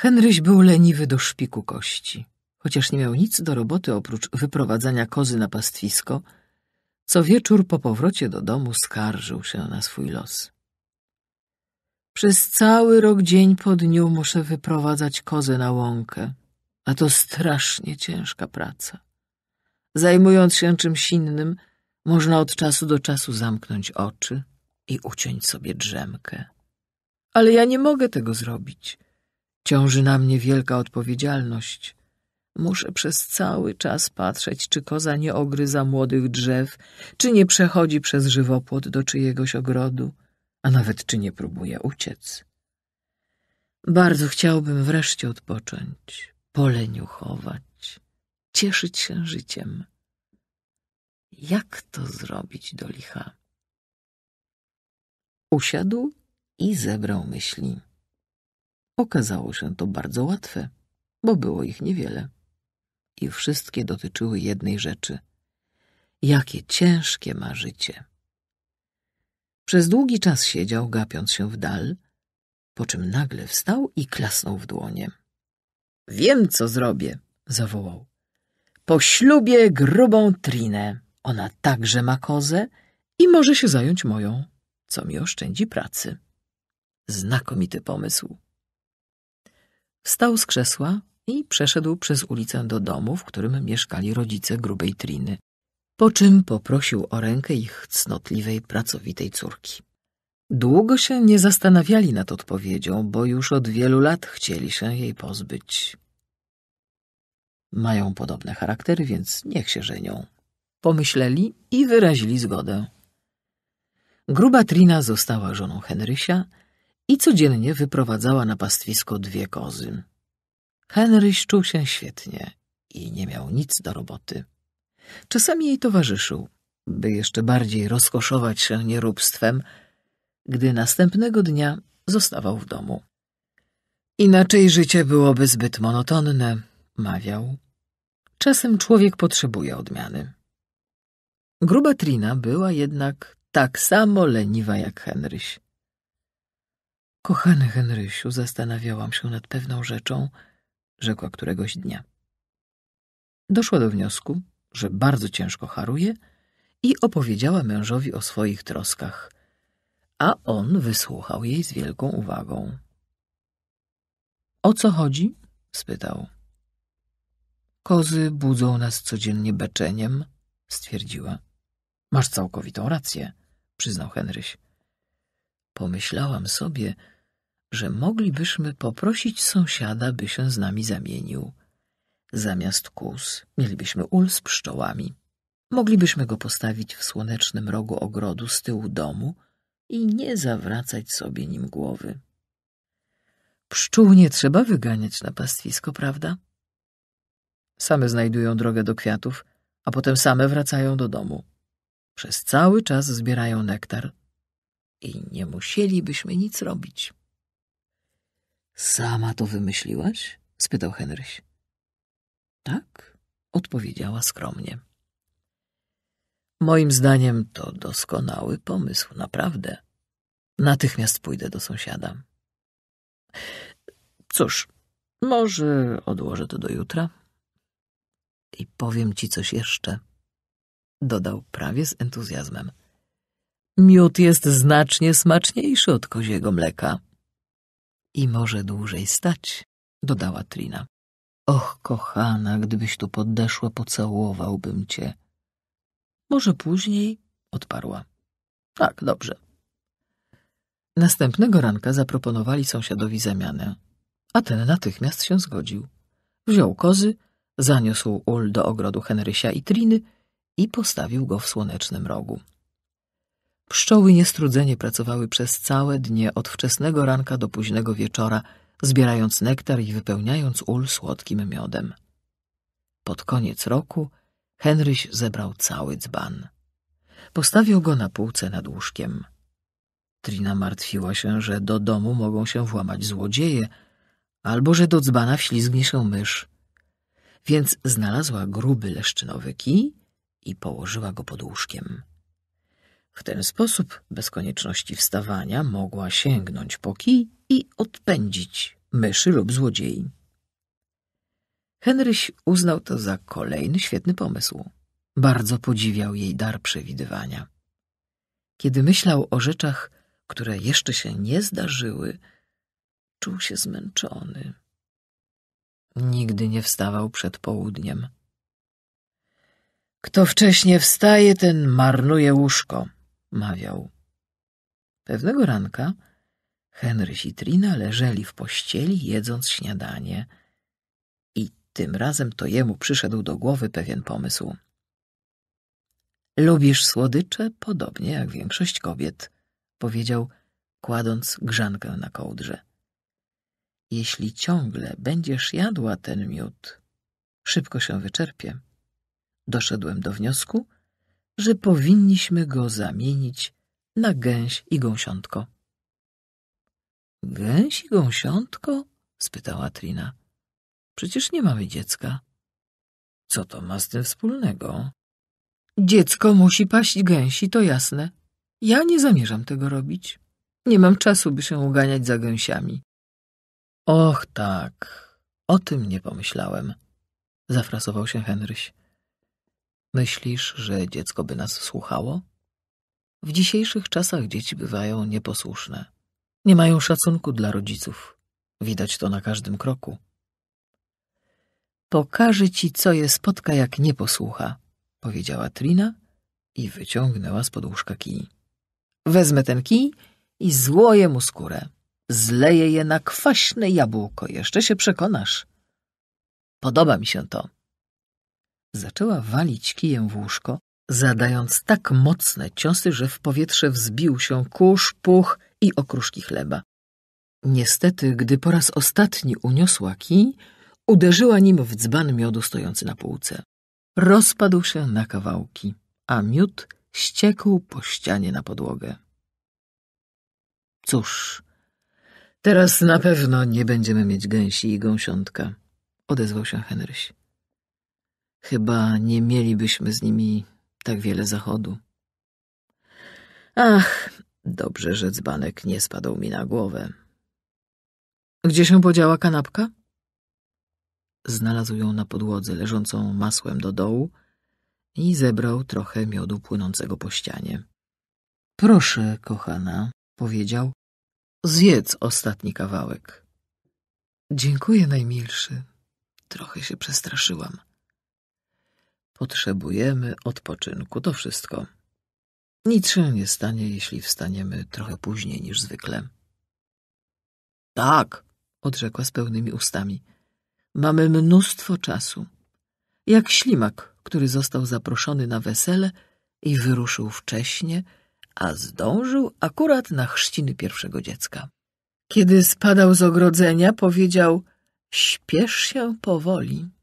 Henryś był leniwy do szpiku kości. Chociaż nie miał nic do roboty oprócz wyprowadzania kozy na pastwisko, co wieczór po powrocie do domu skarżył się na swój los. Przez cały rok dzień po dniu muszę wyprowadzać kozę na łąkę, a to strasznie ciężka praca. Zajmując się czymś innym, można od czasu do czasu zamknąć oczy i uciąć sobie drzemkę. Ale ja nie mogę tego zrobić – Ciąży na mnie wielka odpowiedzialność. Muszę przez cały czas patrzeć, czy koza nie ogryza młodych drzew, czy nie przechodzi przez żywopłot do czyjegoś ogrodu, a nawet czy nie próbuje uciec. Bardzo chciałbym wreszcie odpocząć, poleniuchować, cieszyć się życiem. Jak to zrobić do licha? Usiadł i zebrał myśli. Okazało się to bardzo łatwe, bo było ich niewiele. I wszystkie dotyczyły jednej rzeczy. Jakie ciężkie ma życie. Przez długi czas siedział, gapiąc się w dal, po czym nagle wstał i klasnął w dłonie. Wiem, co zrobię, zawołał. Poślubię grubą Trinę. Ona także ma kozę i może się zająć moją, co mi oszczędzi pracy. Znakomity pomysł. Wstał z krzesła i przeszedł przez ulicę do domu, w którym mieszkali rodzice grubej Triny, po czym poprosił o rękę ich cnotliwej, pracowitej córki. Długo się nie zastanawiali nad odpowiedzią, bo już od wielu lat chcieli się jej pozbyć. Mają podobne charaktery, więc niech się żenią. Pomyśleli i wyrazili zgodę. Gruba Trina została żoną Henrysia, i codziennie wyprowadzała na pastwisko dwie kozy. Henryś czuł się świetnie i nie miał nic do roboty. Czasami jej towarzyszył, by jeszcze bardziej rozkoszować się nieróbstwem, gdy następnego dnia zostawał w domu. Inaczej życie byłoby zbyt monotonne, mawiał. Czasem człowiek potrzebuje odmiany. Gruba Trina była jednak tak samo leniwa jak Henryś. Kochany Henrysiu, zastanawiałam się nad pewną rzeczą, rzekła któregoś dnia. Doszła do wniosku, że bardzo ciężko haruje i opowiedziała mężowi o swoich troskach, a on wysłuchał jej z wielką uwagą. O co chodzi? spytał. Kozy budzą nas codziennie beczeniem, stwierdziła. Masz całkowitą rację, przyznał Henryś. Pomyślałam sobie, że moglibyśmy poprosić sąsiada, by się z nami zamienił. Zamiast kus mielibyśmy ul z pszczołami. Moglibyśmy go postawić w słonecznym rogu ogrodu z tyłu domu i nie zawracać sobie nim głowy. Pszczół nie trzeba wyganiać na pastwisko, prawda? Same znajdują drogę do kwiatów, a potem same wracają do domu. Przez cały czas zbierają nektar, i nie musielibyśmy nic robić. Sama to wymyśliłaś? spytał Henryś. Tak, odpowiedziała skromnie. Moim zdaniem to doskonały pomysł, naprawdę. Natychmiast pójdę do sąsiada. Cóż, może odłożę to do jutra. I powiem ci coś jeszcze, dodał prawie z entuzjazmem. Miód jest znacznie smaczniejszy od koziego mleka. I może dłużej stać, dodała Trina. Och, kochana, gdybyś tu podeszła, pocałowałbym cię. Może później, odparła. Tak, dobrze. Następnego ranka zaproponowali sąsiadowi zamianę, a ten natychmiast się zgodził. Wziął kozy, zaniósł ul do ogrodu Henrysia i Triny i postawił go w słonecznym rogu. Pszczoły niestrudzenie pracowały przez całe dnie od wczesnego ranka do późnego wieczora, zbierając nektar i wypełniając ul słodkim miodem. Pod koniec roku Henryś zebrał cały dzban. Postawił go na półce nad łóżkiem. Trina martwiła się, że do domu mogą się włamać złodzieje, albo że do dzbana wślizgnie się mysz. Więc znalazła gruby leszczynowy kij i położyła go pod łóżkiem. W ten sposób, bez konieczności wstawania, mogła sięgnąć po kij i odpędzić myszy lub złodziei. Henryś uznał to za kolejny świetny pomysł. Bardzo podziwiał jej dar przewidywania. Kiedy myślał o rzeczach, które jeszcze się nie zdarzyły, czuł się zmęczony. Nigdy nie wstawał przed południem. Kto wcześnie wstaje, ten marnuje łóżko mawiał. Pewnego ranka Henry i Trina leżeli w pościeli, jedząc śniadanie. I tym razem to jemu przyszedł do głowy pewien pomysł. Lubisz słodycze podobnie jak większość kobiet, powiedział, kładąc grzankę na kołdrze. Jeśli ciągle będziesz jadła ten miód, szybko się wyczerpie. Doszedłem do wniosku, że powinniśmy go zamienić na gęś i gąsiątko. Gęś i gąsiątko? spytała Trina. Przecież nie mamy dziecka. Co to ma z tym wspólnego? Dziecko musi paść gęsi, to jasne. Ja nie zamierzam tego robić. Nie mam czasu, by się uganiać za gęsiami. Och, tak. O tym nie pomyślałem, zafrasował się Henryś. Myślisz, że dziecko by nas słuchało? W dzisiejszych czasach dzieci bywają nieposłuszne. Nie mają szacunku dla rodziców. Widać to na każdym kroku. Pokażę ci, co je spotka, jak nie posłucha, powiedziała Trina i wyciągnęła z łóżka kij. Wezmę ten kij i złoję mu skórę. Zleję je na kwaśne jabłko, jeszcze się przekonasz. Podoba mi się to. Zaczęła walić kijem w łóżko, zadając tak mocne ciosy, że w powietrze wzbił się kurz, puch i okruszki chleba. Niestety, gdy po raz ostatni uniosła kij, uderzyła nim w dzban miodu stojący na półce. Rozpadł się na kawałki, a miód ściekł po ścianie na podłogę. Cóż, teraz na pewno nie będziemy mieć gęsi i gąsiątka, odezwał się Henryś. Chyba nie mielibyśmy z nimi tak wiele zachodu. Ach, dobrze, że dzbanek nie spadł mi na głowę. Gdzie się podziała kanapka? Znalazł ją na podłodze leżącą masłem do dołu i zebrał trochę miodu płynącego po ścianie. Proszę, kochana, powiedział, zjedz ostatni kawałek. Dziękuję, najmilszy. Trochę się przestraszyłam. Potrzebujemy odpoczynku, to wszystko. Nic się nie stanie, jeśli wstaniemy trochę później niż zwykle. Tak, odrzekła z pełnymi ustami. Mamy mnóstwo czasu. Jak ślimak, który został zaproszony na wesele i wyruszył wcześnie, a zdążył akurat na chrzciny pierwszego dziecka. Kiedy spadał z ogrodzenia, powiedział: Śpiesz się powoli.